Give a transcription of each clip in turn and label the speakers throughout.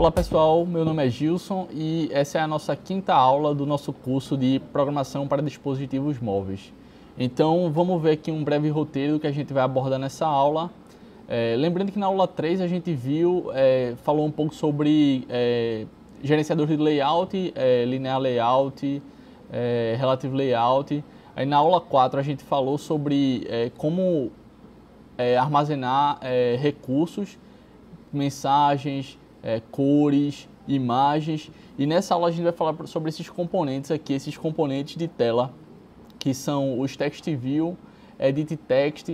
Speaker 1: Olá pessoal, meu nome é Gilson e essa é a nossa quinta aula do nosso curso de Programação para Dispositivos Móveis. Então vamos ver aqui um breve roteiro que a gente vai abordar nessa aula. É, lembrando que na aula 3 a gente viu, é, falou um pouco sobre é, gerenciador de layout, é, linear layout, é, relative layout. Aí na aula 4 a gente falou sobre é, como armazenar recursos, mensagens, é, cores, imagens. E nessa aula a gente vai falar sobre esses componentes aqui, esses componentes de tela, que são os Text View, Edit Text,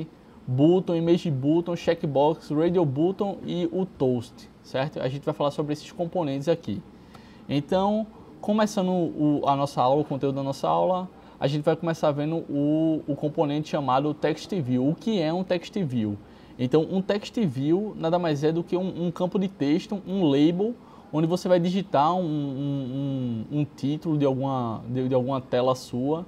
Speaker 1: Button, Image Button, Checkbox, Radio Button e o Toast, certo? A gente vai falar sobre esses componentes aqui. Então, começando o, a nossa aula, o conteúdo da nossa aula, a gente vai começar vendo o, o componente chamado TextView. O que é um TextView? Então, um text view nada mais é do que um, um campo de texto, um label, onde você vai digitar um, um, um título de alguma, de, de, alguma tela sua.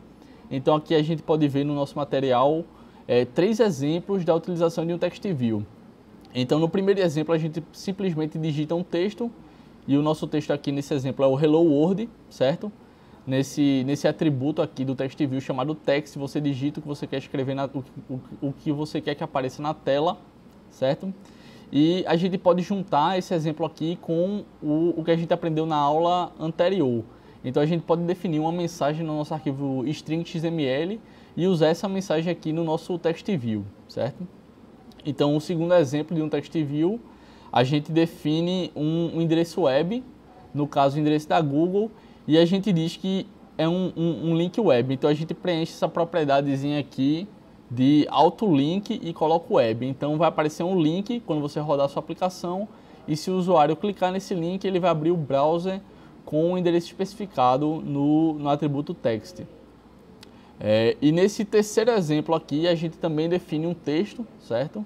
Speaker 1: Então, aqui a gente pode ver no nosso material é, três exemplos da utilização de um text view. Então, no primeiro exemplo, a gente simplesmente digita um texto, e o nosso texto aqui nesse exemplo é o Hello World, certo? nesse, nesse atributo aqui do text view chamado text, você digita o que você quer escrever, na, o, o, o que você quer que apareça na tela, certo? E a gente pode juntar esse exemplo aqui com o, o que a gente aprendeu na aula anterior. Então a gente pode definir uma mensagem no nosso arquivo String.xml e usar essa mensagem aqui no nosso text view, certo? Então o segundo exemplo de um text view, a gente define um, um endereço web, no caso o endereço da Google, e a gente diz que é um, um, um link web. Então a gente preenche essa propriedadezinha aqui de auto-link e coloca web. Então vai aparecer um link quando você rodar a sua aplicação e se o usuário clicar nesse link, ele vai abrir o browser com o endereço especificado no, no atributo text. É, e nesse terceiro exemplo aqui, a gente também define um texto, certo?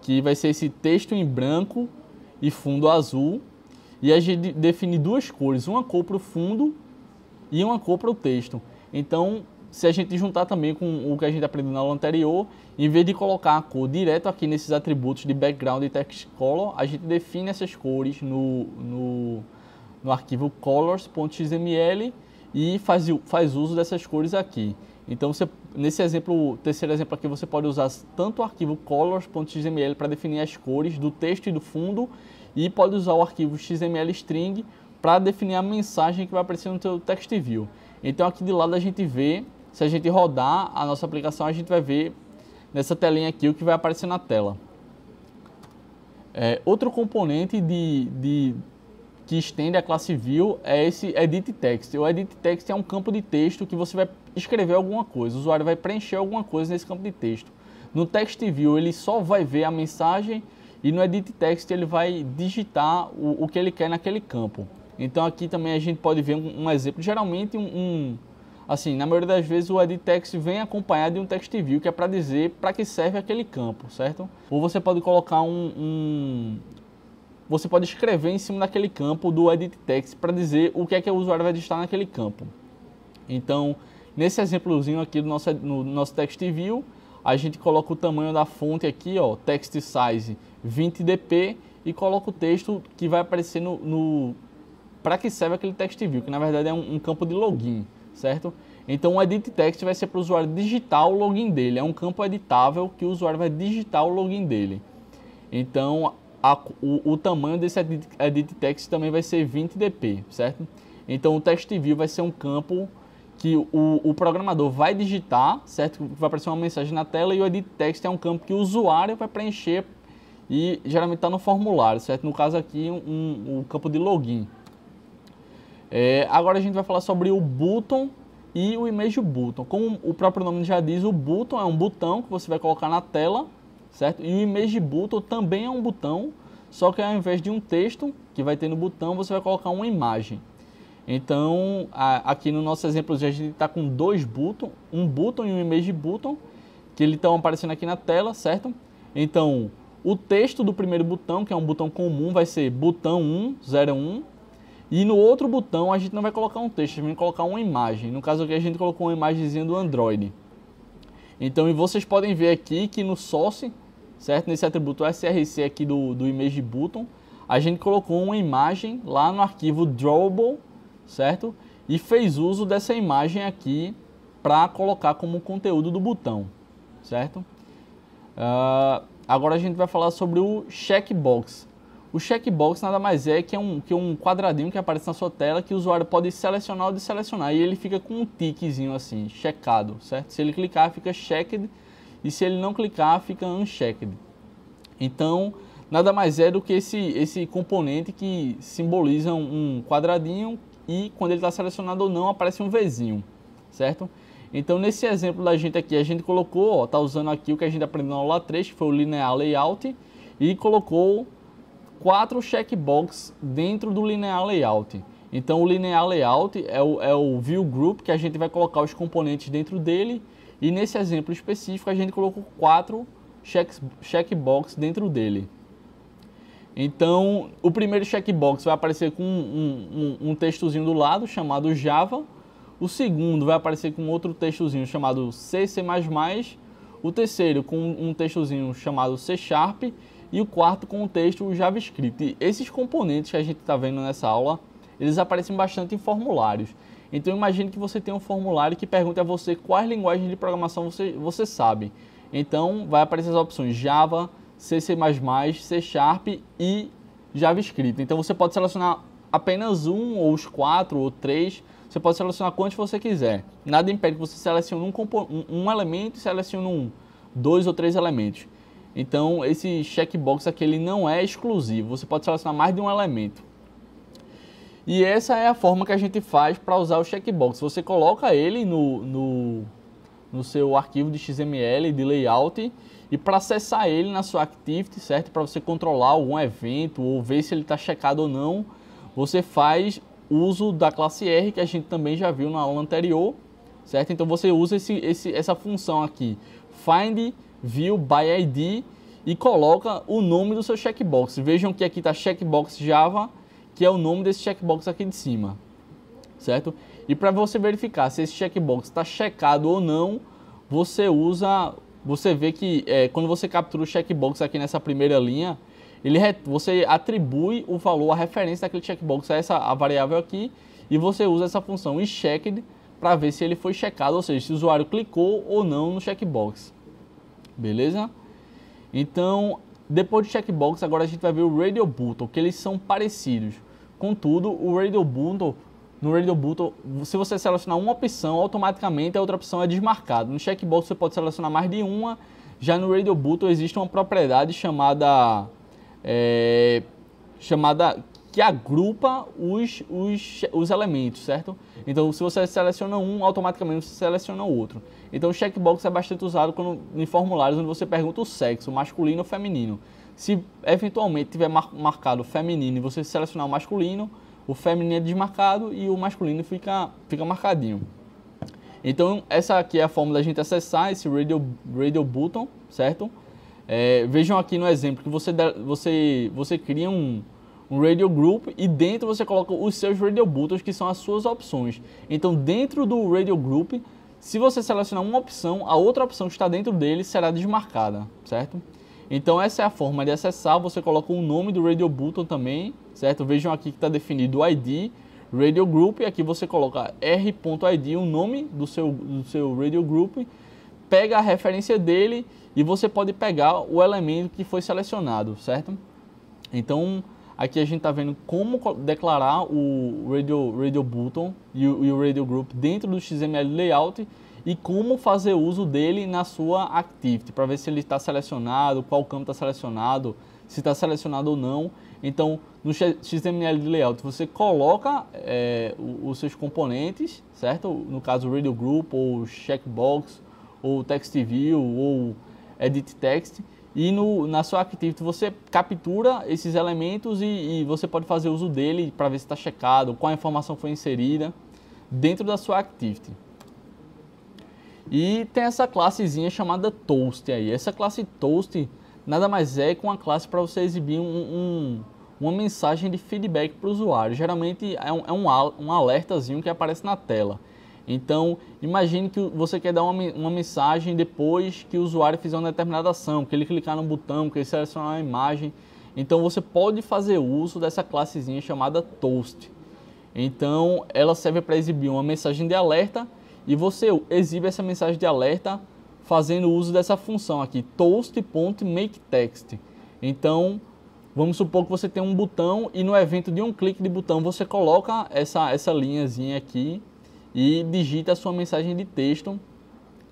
Speaker 1: Que vai ser esse texto em branco e fundo azul. E a gente define duas cores, uma cor para o fundo e uma cor para o texto. Então, se a gente juntar também com o que a gente aprendeu na aula anterior, em vez de colocar a cor direto aqui nesses atributos de background e text color, a gente define essas cores no, no, no arquivo colors.xml e faz, faz uso dessas cores aqui. Então, você, nesse exemplo, terceiro exemplo aqui, você pode usar tanto o arquivo colors.xml para definir as cores do texto e do fundo, e pode usar o arquivo XML string para definir a mensagem que vai aparecer no teu text view. Então aqui de lado a gente vê, se a gente rodar a nossa aplicação, a gente vai ver nessa telinha aqui o que vai aparecer na tela. É, outro componente de, de, que estende a classe View é esse Edit Text. O Edit Text é um campo de texto que você vai escrever alguma coisa, o usuário vai preencher alguma coisa nesse campo de texto. No Text View ele só vai ver a mensagem e no edit text ele vai digitar o, o que ele quer naquele campo. Então aqui também a gente pode ver um, um exemplo. Geralmente um, um, assim, na maioria das vezes o edit text vem acompanhado de um text view que é para dizer para que serve aquele campo, certo? Ou você pode colocar um, um você pode escrever em cima daquele campo do edit text para dizer o que é que o usuário vai digitar naquele campo. Então, nesse exemplozinho aqui do nosso, no nosso text view, a gente coloca o tamanho da fonte aqui, ó, text size 20 dp e coloca o texto que vai aparecer no, no para que serve aquele text view, que na verdade é um, um campo de login, certo? Então o edit text vai ser para o usuário digitar o login dele, é um campo editável que o usuário vai digitar o login dele. Então a, o, o, tamanho desse edit, edit text também vai ser 20 dp, certo? Então o text view vai ser um campo que o, o, programador vai digitar, certo? Vai aparecer uma mensagem na tela e o edit text é um campo que o usuário vai preencher e geralmente está no formulário, certo? No caso aqui, um, um campo de login. É, agora a gente vai falar sobre o button e o image button. Como o próprio nome já diz, o button é um botão que você vai colocar na tela, certo? E o image button também é um botão, só que ao invés de um texto que vai ter no botão, você vai colocar uma imagem. Então, a, aqui no nosso exemplo, a gente está com dois buttons, um button e um image button, que eles estão aparecendo aqui na tela, certo? Então, o texto do primeiro botão, que é um botão comum, vai ser botão 101. E no outro botão a gente não vai colocar um texto, a gente vai colocar uma imagem. No caso aqui a gente colocou uma imagenzinha do Android. Então, e vocês podem ver aqui que no source, certo? Nesse atributo src aqui do, do image button, a gente colocou uma imagem lá no arquivo drawable certo? E fez uso dessa imagem aqui para colocar como conteúdo do botão, certo? Uh, agora a gente vai falar sobre o checkbox. O checkbox nada mais é que, é um, que um quadradinho que aparece na sua tela que o usuário pode selecionar ou deselecionar e ele fica com um tiquezinho assim, checado, certo? Se ele clicar fica checked e se ele não clicar fica unchecked. Então, nada mais é do que esse, esse componente que simboliza um quadradinho e quando ele está selecionado ou não, aparece um Vzinho, certo? Então, nesse exemplo da gente aqui, a gente colocou, está usando aqui o que a gente aprendeu na aula 3, que foi o linear layout, e colocou quatro checkbox dentro do linear layout. Então, o linear layout é o, é o view group que a gente vai colocar os componentes dentro dele, e nesse exemplo específico, a gente colocou quatro check, checkbox dentro dele. Então, o primeiro checkbox vai aparecer com um, um, um, textozinho do lado chamado Java. O segundo vai aparecer com outro textozinho chamado C, C++. O terceiro com um textozinho chamado C Sharp. E o quarto com o texto JavaScript. E esses componentes que a gente está vendo nessa aula, eles aparecem bastante em formulários. Então, imagine que você tem um formulário que pergunta a você quais linguagens de programação você, você sabe. Então, vai aparecer as opções Java, C, C++, C Sharp e JavaScript. Então você pode selecionar apenas um, ou os quatro, ou três. Você pode selecionar quantos você quiser. Nada impede que você selecione um, um, elemento e selecione um, dois ou três elementos. Então esse checkbox aqui ele não é exclusivo, você pode selecionar mais de um elemento. E essa é a forma que a gente faz para usar o checkbox. Você coloca ele no, no no seu arquivo de XML, de layout, e para acessar ele na sua Activity, certo? Para você controlar algum evento ou ver se ele está checado ou não, você faz uso da classe R, que a gente também já viu na aula anterior, certo? Então você usa esse, esse, essa função aqui, find view by ID, e coloca o nome do seu checkbox. Vejam que aqui está checkbox Java, que é o nome desse checkbox aqui de cima, certo? E para você verificar se esse checkbox está checado ou não, você usa, você vê que é, quando você captura o checkbox aqui nessa primeira linha, ele você atribui o valor, a referência daquele checkbox a essa a variável aqui e você usa essa função checked para ver se ele foi checado, ou seja, se o usuário clicou ou não no checkbox. Beleza? Então, depois do checkbox, agora a gente vai ver o radio button, que eles são parecidos. Contudo, o radio button no Radio Button, se você selecionar uma opção, automaticamente a outra opção é desmarcada. No checkbox você pode selecionar mais de uma. Já no Radio Button existe uma propriedade chamada é, chamada que agrupa os, os, os elementos, certo? Então, se você seleciona um, automaticamente você seleciona o outro. Então, o checkbox é bastante usado quando, em formulários onde você pergunta o sexo, masculino ou feminino. Se eventualmente tiver mar marcado feminino e você selecionar o masculino, o feminino é desmarcado e o masculino fica, fica marcadinho. Então, essa aqui é a forma da gente acessar esse radio, radio button, certo? É, vejam aqui no exemplo que você, você, você cria um, um radio group e dentro você coloca os seus radio buttons, que são as suas opções. Então, dentro do radio group, se você selecionar uma opção, a outra opção que está dentro dele será desmarcada, certo? Então essa é a forma de acessar, você coloca o nome do Radio Button também, certo? Vejam aqui que está definido o ID, Radio Group, e aqui você coloca R.ID, o nome do seu, do seu Radio Group, pega a referência dele e você pode pegar o elemento que foi selecionado, certo? Então aqui a gente está vendo como declarar o Radio, Radio Button e o, e o Radio Group dentro do XML Layout, e como fazer uso dele na sua activity, para ver se ele está selecionado, qual campo está selecionado, se está selecionado ou não. Então, no XML de layout, você coloca é, os seus componentes, certo? No caso, o Radio Group, ou Checkbox, ou Text View, ou Edit Text. E no, na sua Activity você captura esses elementos e, e você pode fazer uso dele para ver se está checado, qual informação foi inserida dentro da sua Activity. E tem essa classezinha chamada Toast aí. Essa classe Toast nada mais é que uma classe para você exibir um, um, uma mensagem de feedback para o usuário. Geralmente é um, é um alertazinho que aparece na tela. Então, imagine que você quer dar uma, uma, mensagem depois que o usuário fizer uma determinada ação, que ele clicar no botão, que ele selecionar uma imagem. Então, você pode fazer uso dessa classezinha chamada Toast. Então, ela serve para exibir uma mensagem de alerta e você exibe essa mensagem de alerta fazendo uso dessa função aqui, toast.makeText. Então, vamos supor que você tem um botão e no evento de um clique de botão você coloca essa, essa linhazinha aqui e digita a sua mensagem de texto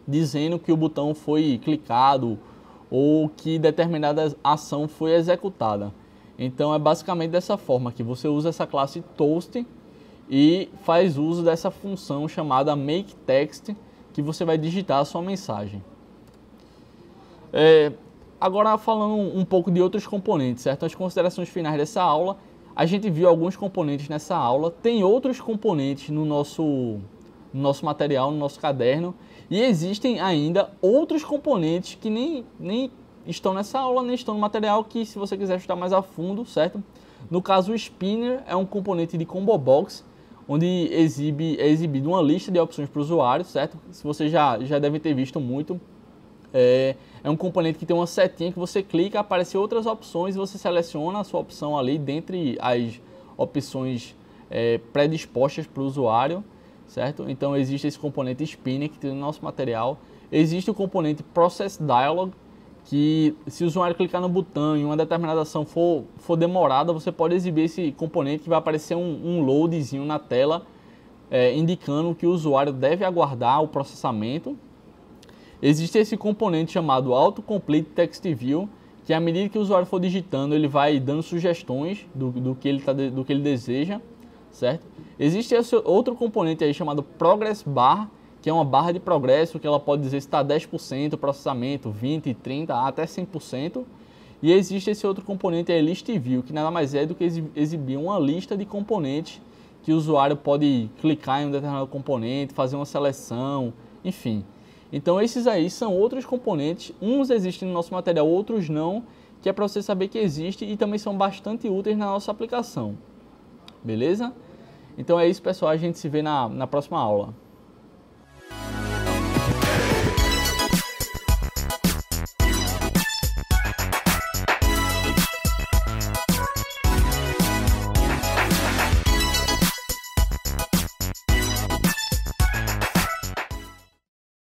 Speaker 1: dizendo que o botão foi clicado ou que determinada ação foi executada. Então é basicamente dessa forma que você usa essa classe toast e faz uso dessa função chamada make text que você vai digitar a sua mensagem. É, agora falando um pouco de outros componentes, certo? As considerações finais dessa aula, a gente viu alguns componentes nessa aula, tem outros componentes no nosso, no nosso material, no nosso caderno, e existem ainda outros componentes que nem, nem estão nessa aula, nem estão no material, que se você quiser estudar mais a fundo, certo? No caso, o spinner é um componente de combo box onde exibe, é exibido uma lista de opções para o usuário, certo? Se você já, já deve ter visto muito. É, é um componente que tem uma setinha que você clica, aparecem outras opções e você seleciona a sua opção ali dentre as opções é, predispostas para o usuário, certo? Então existe esse componente spinner que tem no nosso material. Existe o componente process dialog, que se o usuário clicar no botão e uma determinada ação for, for demorada, você pode exibir esse componente que vai aparecer um, um loadzinho na tela, é, indicando que o usuário deve aguardar o processamento. Existe esse componente chamado Autocomplete Text View, que à medida que o usuário for digitando, ele vai dando sugestões do, do, que, ele tá, do que ele deseja, certo? Existe esse outro componente aí chamado Progress Bar, é uma barra de progresso que ela pode dizer se está 10% processamento, 20%, 30%, até 100%. E existe esse outro componente, é List View, que nada mais é do que exibir uma lista de componentes que o usuário pode clicar em um determinado componente, fazer uma seleção, enfim. Então esses aí são outros componentes, uns existem no nosso material, outros não, que é para você saber que existe e também são bastante úteis na nossa aplicação. Beleza? Então é isso, pessoal. A gente se vê na, na próxima aula.